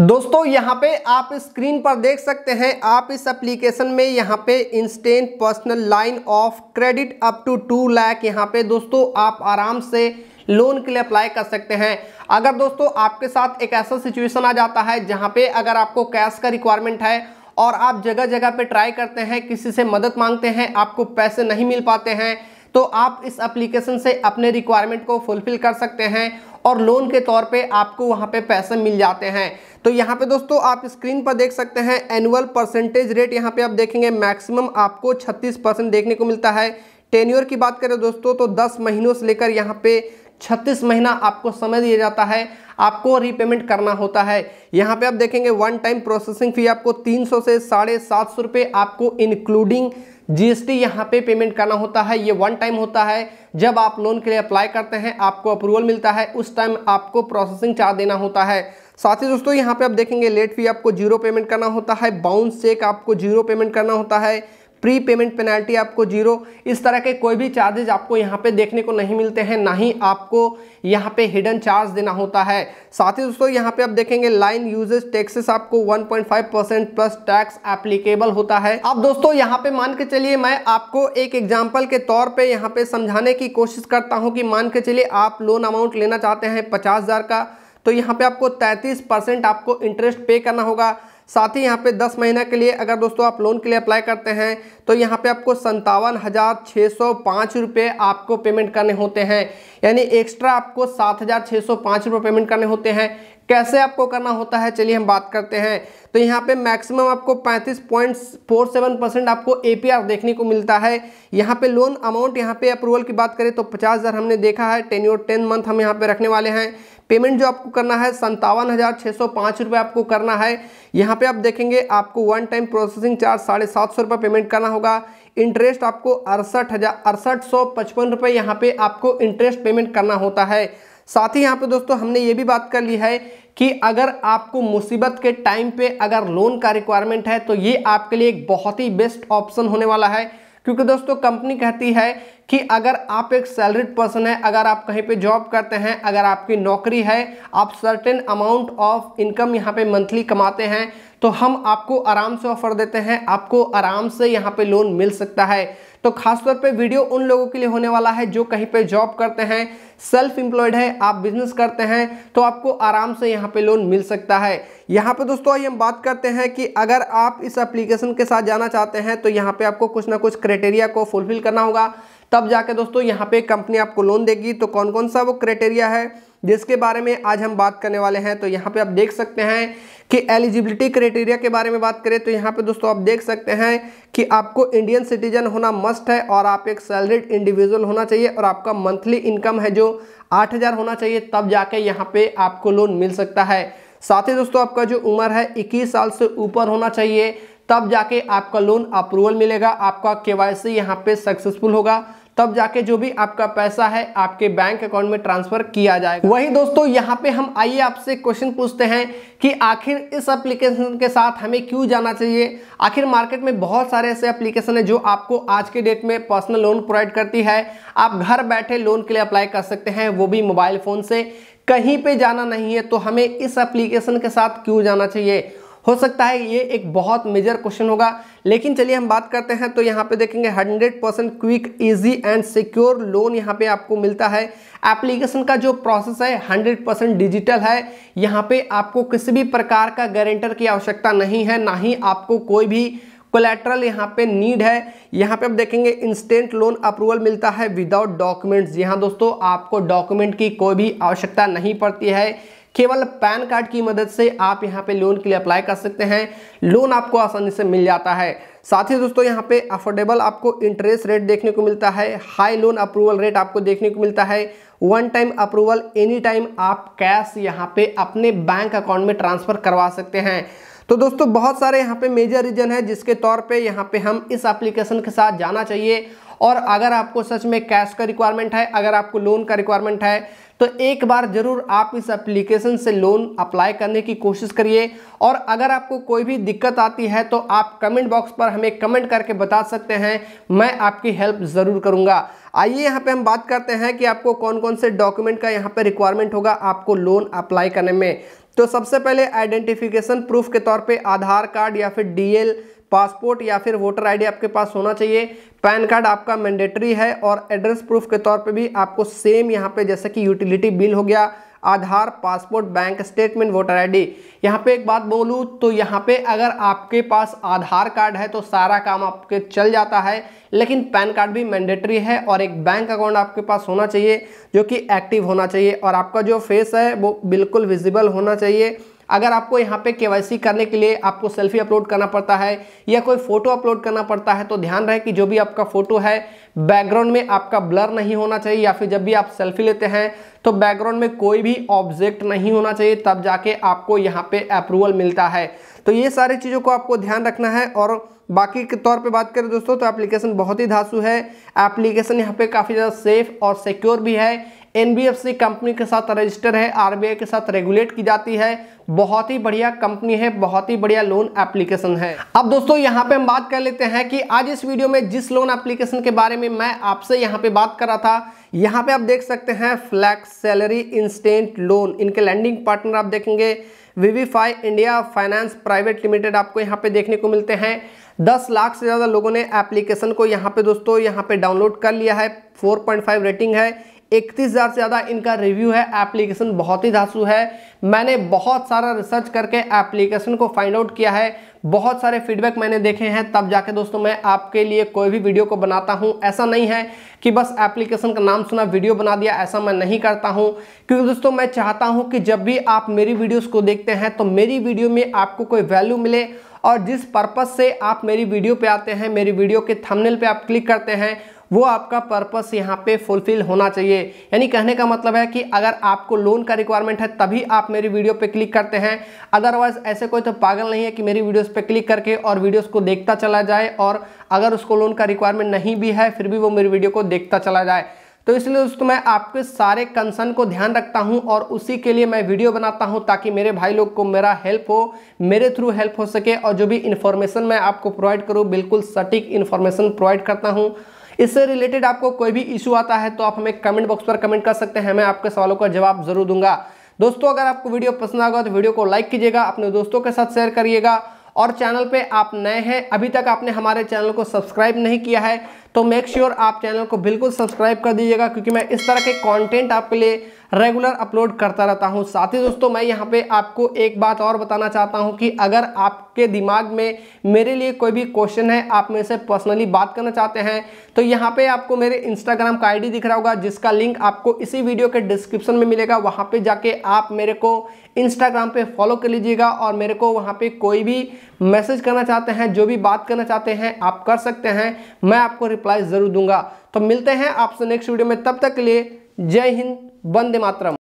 दोस्तों यहाँ पे आप स्क्रीन पर देख सकते हैं आप इस एप्लीकेशन में यहाँ पे instant personal line of credit up to two lakh यहाँ पे दोस्तों आप आराम से लोन के लिए अप्लाई कर सकते हैं अगर दोस्तों आपके साथ एक ऐसा सिचुएशन आ जाता है जहाँ पे अगर आपको कैश का रिक्वायरमेंट है और आप जगह जगह पे ट्राई करते हैं किसी से मदद मांगते हैं आपको पैसे नहीं मिल पाते हैं तो आप इस एप्लीकेशन से अपने रिक्वायरमेंट को फुलफिल कर सकते हैं और लोन के तौर पे आपको वहाँ पे पैसे मिल जाते हैं तो यहाँ पे दोस्तों आप स्क्रीन पर देख सकते हैं एनुअल परसेंटेज रेट यहाँ पे आप देखेंगे मैक्सिमम आपको 36 परसेंट देखने को मिलता है टेन्योर की बात करें दोस्तों तो 10 महीनों से लेकर यहाँ पे 36 महीना आपको समय दिया जाता है आपको रीपेमेंट करना होता है यहाँ पे आप देखेंगे वन टाइम प्रोसेसिंग फ़ी आपको 300 से साढ़े सात सौ रुपये आपको इंक्लूडिंग जीएसटी यहाँ पे पेमेंट करना होता है ये वन टाइम होता है जब आप लोन के लिए अप्लाई करते हैं आपको अप्रूवल मिलता है उस टाइम आपको प्रोसेसिंग चार्ज देना होता है साथ ही दोस्तों यहाँ पे आप देखेंगे लेट फी आपको जीरो पेमेंट करना होता है बाउंस चेक आपको जीरो पेमेंट करना होता है प्री पेमेंट पेनल्टी आपको जीरो इस तरह के कोई भी चार्जेज आपको यहाँ पे देखने को नहीं मिलते हैं ना ही आपको यहाँ पे हिडन चार्ज देना होता है साथ ही दोस्तों यहाँ पे आप देखेंगे लाइन यूजेज टैक्सेस आपको 1.5 परसेंट प्लस टैक्स एप्लीकेबल होता है अब दोस्तों यहाँ पे मान के चलिए मैं आपको एक एग्जाम्पल के तौर पर यहाँ पे समझाने की कोशिश करता हूँ कि मान के चलिए आप लोन अमाउंट लेना चाहते हैं पचास का तो यहाँ पे आपको 33 परसेंट आपको इंटरेस्ट पे करना होगा साथ ही यहाँ पे 10 महीना के लिए अगर दोस्तों आप लोन के लिए अप्लाई करते हैं तो यहाँ पे आपको संतावन हज़ार छः सौ पाँच रुपये आपको पेमेंट करने होते हैं यानी एक्स्ट्रा आपको सात हज़ार छः सौ पाँच रुपये पेमेंट करने होते हैं कैसे आपको करना होता है चलिए हम बात करते हैं तो यहाँ पे मैक्सिमम आपको 35.47 परसेंट आपको एपीआर देखने को मिलता है यहाँ पे लोन अमाउंट यहाँ पे अप्रूवल की बात करें तो पचास हज़ार हमने देखा है टेन और टेन मंथ हम यहाँ पे रखने वाले हैं पेमेंट जो आपको करना है संतावन हज़ार छः सौ पाँच रुपये आपको करना है यहाँ पे आप देखेंगे आपको वन टाइम प्रोसेसिंग चार्ज साढ़े सात सौ रुपये पेमेंट करना होगा इंटरेस्ट आपको अड़सठ हज़ार अड़सठ सौ पचपन रुपये यहाँ पे आपको इंटरेस्ट पेमेंट करना होता है साथ ही यहाँ पे दोस्तों हमने ये भी बात कर ली है कि अगर आपको मुसीबत के टाइम पे अगर लोन का रिक्वायरमेंट है तो ये आपके लिए एक बहुत ही बेस्ट ऑप्शन होने वाला है क्योंकि दोस्तों कंपनी कहती है कि अगर आप एक सैलरीड पर्सन है अगर आप कहीं पे जॉब करते हैं अगर आपकी नौकरी है आप सर्टेन अमाउंट ऑफ इनकम यहाँ पे मंथली कमाते हैं तो हम आपको आराम से ऑफर देते हैं आपको आराम से यहाँ पे लोन मिल सकता है तो खासतौर पे वीडियो उन लोगों के लिए होने वाला है जो कहीं पे जॉब करते हैं सेल्फ एम्प्लॉयड है आप बिजनेस करते हैं तो आपको आराम से यहाँ पे लोन मिल सकता है यहाँ पे दोस्तों हम बात करते हैं कि अगर आप इस एप्लीकेशन के साथ जाना चाहते हैं तो यहाँ पे आपको कुछ ना कुछ क्राइटेरिया को फुलफिल करना होगा तब जाके दोस्तों यहाँ पे कंपनी आपको लोन देगी तो कौन कौन सा वो क्राइटेरिया है जिसके बारे में आज हम बात करने वाले हैं तो यहाँ पे आप देख सकते हैं कि एलिजिबिलिटी क्राइटेरिया के बारे में बात करें तो यहाँ पे दोस्तों आप देख सकते हैं कि आपको इंडियन सिटीजन होना मस्ट है और आप एक सैलरीड इंडिविजुअल होना चाहिए और आपका मंथली इनकम है जो आठ हज़ार होना चाहिए तब जाके यहाँ पे आपको लोन मिल सकता है साथ ही दोस्तों आपका जो उम्र है इक्कीस साल से ऊपर होना चाहिए तब जाके आपका लोन अप्रूवल मिलेगा आपका के वाई सी यहाँ पर सक्सेसफुल होगा तब जाके जो भी आपका पैसा है आपके बैंक अकाउंट में ट्रांसफर किया जाएगा वही दोस्तों यहाँ पे हम आइए आपसे क्वेश्चन पूछते हैं कि आखिर इस एप्लीकेशन के साथ हमें क्यों जाना चाहिए आखिर मार्केट में बहुत सारे ऐसे एप्लीकेशन है जो आपको आज के डेट में पर्सनल लोन प्रोवाइड करती है आप घर बैठे लोन के लिए अप्लाई कर सकते हैं वो भी मोबाइल फ़ोन से कहीं पे जाना नहीं है तो हमें इस एप्लीकेशन के साथ क्यों जाना चाहिए हो सकता है ये एक बहुत मेजर क्वेश्चन होगा लेकिन चलिए हम बात करते हैं तो यहाँ पे देखेंगे 100 percent quick easy and secure loan यहाँ पे आपको मिलता है एप्लीकेशन का जो प्रोसेस है 100 परसेंट डिजिटल है यहाँ पे आपको किसी भी प्रकार का गारंटर की आवश्यकता नहीं है ना ही आपको कोई भी कोलेट्रल यहाँ पे नीड है यहाँ पे आप देखेंगे इंस्टेंट लोन अप्रूवल मिलता है विदाउट डॉक्यूमेंट्स यहाँ दोस्तों आपको डॉक्यूमेंट की कोई भी आवश्यकता नहीं पड़ती है केवल पैन कार्ड की मदद से आप यहाँ पे लोन के लिए अप्लाई कर सकते हैं लोन आपको आसानी से मिल जाता है साथ ही दोस्तों यहाँ पे अफोर्डेबल आपको इंटरेस्ट रेट देखने को मिलता है हाई लोन अप्रूवल रेट आपको देखने को मिलता है one time approval any time आप कैश यहाँ पे अपने बैंक अकाउंट में ट्रांसफ़र करवा सकते हैं तो दोस्तों बहुत सारे यहाँ पे मेजर रीजन है जिसके तौर पे यहाँ पे हम इस एप्लीकेशन के साथ जाना चाहिए और अगर आपको सच में कैश का रिक्वायरमेंट है अगर आपको लोन का रिक्वायरमेंट है तो एक बार जरूर आप इस एप्लीकेशन से लोन अप्लाई करने की कोशिश करिए और अगर आपको कोई भी दिक्कत आती है तो आप कमेंट बॉक्स पर हमें कमेंट करके बता सकते हैं मैं आपकी हेल्प ज़रूर करूंगा आइए यहाँ पे हम बात करते हैं कि आपको कौन कौन से डॉक्यूमेंट का यहाँ पे रिक्वायरमेंट होगा आपको लोन अप्लाई करने में तो सबसे पहले आइडेंटिफिकेशन प्रूफ के तौर पे आधार कार्ड या फिर डीएल पासपोर्ट या फिर वोटर आईडी आपके पास होना चाहिए पैन कार्ड आपका मैंडेटरी है और एड्रेस प्रूफ के तौर पे भी आपको सेम यहाँ पे जैसे कि यूटिलिटी बिल हो गया Aadhaar passport bank statement voter ID यहाँ पर एक बात बोलूँ तो यहाँ पे अगर आपके पास आधार कार्ड है तो सारा काम आपके चल जाता है लेकिन पैन कार्ड भी मैंडेटरी है और एक बैंक अकाउंट आपके पास होना चाहिए जो कि एक्टिव होना चाहिए और आपका जो फेस है वो बिल्कुल विजिबल होना चाहिए अगर आपको यहाँ पे के करने के लिए आपको सेल्फी अपलोड करना पड़ता है या कोई फोटो अपलोड करना पड़ता है तो ध्यान रहे कि जो भी आपका फोटो है बैकग्राउंड में आपका ब्लर नहीं होना चाहिए या फिर जब भी आप सेल्फी लेते हैं तो बैकग्राउंड में कोई भी ऑब्जेक्ट नहीं होना चाहिए तब जाके आपको यहाँ पे अप्रूवल मिलता है तो ये सारी चीज़ों को आपको ध्यान रखना है और बाकी के तौर पे बात करें दोस्तों तो एप्लीकेशन बहुत ही धासु है एप्लीकेशन यहाँ पे काफ़ी ज़्यादा सेफ और सिक्योर भी है एनबीएफसी कंपनी के साथ रजिस्टर है आरबीआई के साथ रेगुलेट की जाती है बहुत ही बढ़िया कंपनी है बहुत ही बढ़िया लोन एप्लीकेशन है अब दोस्तों यहाँ पे हम बात कर लेते हैं कि आज इस वीडियो में जिस लोन एप्लीकेशन के बारे में मैं आपसे यहाँ पे बात कर रहा था यहाँ पे आप देख सकते हैं फ्लैक्स सैलरी इंस्टेंट लोन इनके लैंडिंग पार्टनर आप देखेंगे Vivifi India finance private limited आपको यहाँ पे देखने को मिलते हैं दस लाख से ज़्यादा लोगों ने एप्लीकेशन को यहाँ पे दोस्तों यहाँ पे डाउनलोड कर लिया है 4.5 रेटिंग है इकतीस हज़ार से ज़्यादा इनका रिव्यू है एप्लीकेशन बहुत ही धासु है मैंने बहुत सारा रिसर्च करके एप्लीकेशन को फाइंड आउट किया है बहुत सारे फीडबैक मैंने देखे हैं तब जाके दोस्तों मैं आपके लिए कोई भी वीडियो को बनाता हूं ऐसा नहीं है कि बस एप्लीकेशन का नाम सुना वीडियो बना दिया ऐसा मैं नहीं करता हूं क्योंकि दोस्तों मैं चाहता हूं कि जब भी आप मेरी वीडियोज़ को देखते हैं तो मेरी वीडियो में आपको कोई वैल्यू मिले और जिस पर्पज़ से आप मेरी वीडियो पर आते हैं मेरी वीडियो के थमनेल पर आप क्लिक करते हैं वो आपका पर्पस यहाँ पे फुलफिल होना चाहिए यानी कहने का मतलब है कि अगर आपको लोन का रिक्वायरमेंट है तभी आप मेरी वीडियो पे क्लिक करते हैं अदरवाइज ऐसे कोई तो पागल नहीं है कि मेरी वीडियोस पे क्लिक करके और वीडियोस को देखता चला जाए और अगर उसको लोन का रिक्वायरमेंट नहीं भी है फिर भी वो मेरी वीडियो को देखता चला जाए तो इसलिए दोस्तों मैं आपके सारे कंसर्न को ध्यान रखता हूं और उसी के लिए मैं वीडियो बनाता हूं ताकि मेरे भाई लोग को मेरा हेल्प हो मेरे थ्रू हेल्प हो सके और जो भी इन्फॉर्मेशन मैं आपको प्रोवाइड करूं बिल्कुल सटीक इन्फॉर्मेशन प्रोवाइड करता हूं इससे रिलेटेड आपको कोई भी इशू आता है तो आप हमें कमेंट बॉक्स पर कमेंट कर सकते हैं मैं आपके सवालों का जवाब जरूर दूंगा दोस्तों अगर आपको वीडियो पसंद आएगा तो वीडियो को लाइक कीजिएगा अपने दोस्तों के साथ शेयर करिएगा और चैनल पे आप नए हैं अभी तक आपने हमारे चैनल को सब्सक्राइब नहीं किया है तो मेक श्योर sure आप चैनल को बिल्कुल सब्सक्राइब कर दीजिएगा क्योंकि मैं इस तरह के कंटेंट आपके लिए रेगुलर अपलोड करता रहता हूं साथ ही दोस्तों मैं यहां पे आपको एक बात और बताना चाहता हूं कि अगर आपके दिमाग में मेरे लिए कोई भी क्वेश्चन है आप मेरे से पर्सनली बात करना चाहते हैं तो यहां पे आपको मेरे इंस्टाग्राम का आईडी दिख रहा होगा जिसका लिंक आपको इसी वीडियो के डिस्क्रिप्शन में मिलेगा वहाँ पर जाके आप मेरे को इंस्टाग्राम पर फॉलो कर लीजिएगा और मेरे को वहाँ पर कोई भी मैसेज करना चाहते हैं जो भी बात करना चाहते हैं आप कर सकते हैं मैं आपको रिप्लाई ज़रूर दूंगा तो मिलते हैं आपसे नेक्स्ट वीडियो में तब तक के लिए जय हिंद वंदे मातरम